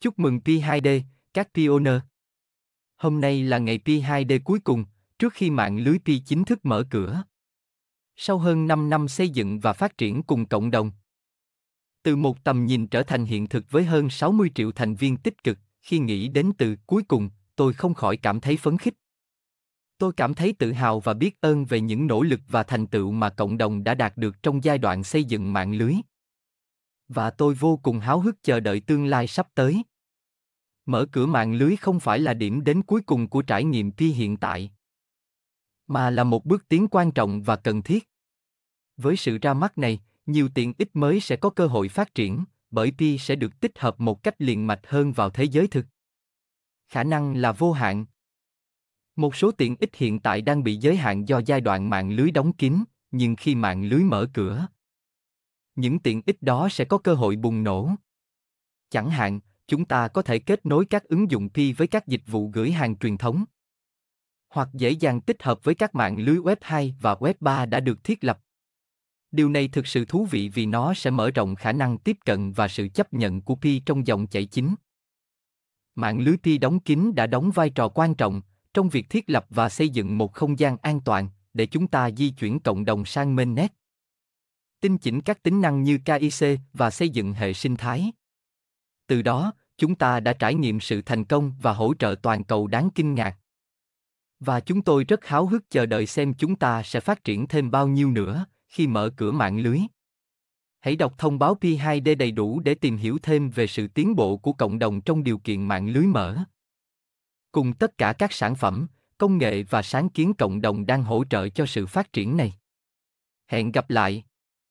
Chúc mừng P2D, các PiOner! Hôm nay là ngày P2D cuối cùng, trước khi mạng lưới Pi chính thức mở cửa. Sau hơn 5 năm xây dựng và phát triển cùng cộng đồng, từ một tầm nhìn trở thành hiện thực với hơn 60 triệu thành viên tích cực, khi nghĩ đến từ cuối cùng, tôi không khỏi cảm thấy phấn khích. Tôi cảm thấy tự hào và biết ơn về những nỗ lực và thành tựu mà cộng đồng đã đạt được trong giai đoạn xây dựng mạng lưới và tôi vô cùng háo hức chờ đợi tương lai sắp tới. Mở cửa mạng lưới không phải là điểm đến cuối cùng của trải nghiệm pi hiện tại, mà là một bước tiến quan trọng và cần thiết. Với sự ra mắt này, nhiều tiện ích mới sẽ có cơ hội phát triển, bởi pi sẽ được tích hợp một cách liền mạch hơn vào thế giới thực. Khả năng là vô hạn. Một số tiện ích hiện tại đang bị giới hạn do giai đoạn mạng lưới đóng kín, nhưng khi mạng lưới mở cửa, những tiện ích đó sẽ có cơ hội bùng nổ. Chẳng hạn, chúng ta có thể kết nối các ứng dụng Pi với các dịch vụ gửi hàng truyền thống hoặc dễ dàng tích hợp với các mạng lưới web 2 và web 3 đã được thiết lập. Điều này thực sự thú vị vì nó sẽ mở rộng khả năng tiếp cận và sự chấp nhận của Pi trong dòng chảy chính. Mạng lưới Pi đóng kín đã đóng vai trò quan trọng trong việc thiết lập và xây dựng một không gian an toàn để chúng ta di chuyển cộng đồng sang mainnet tinh chỉnh các tính năng như KIC và xây dựng hệ sinh thái. Từ đó, chúng ta đã trải nghiệm sự thành công và hỗ trợ toàn cầu đáng kinh ngạc. Và chúng tôi rất háo hức chờ đợi xem chúng ta sẽ phát triển thêm bao nhiêu nữa khi mở cửa mạng lưới. Hãy đọc thông báo P2D đầy đủ để tìm hiểu thêm về sự tiến bộ của cộng đồng trong điều kiện mạng lưới mở. Cùng tất cả các sản phẩm, công nghệ và sáng kiến cộng đồng đang hỗ trợ cho sự phát triển này. Hẹn gặp lại!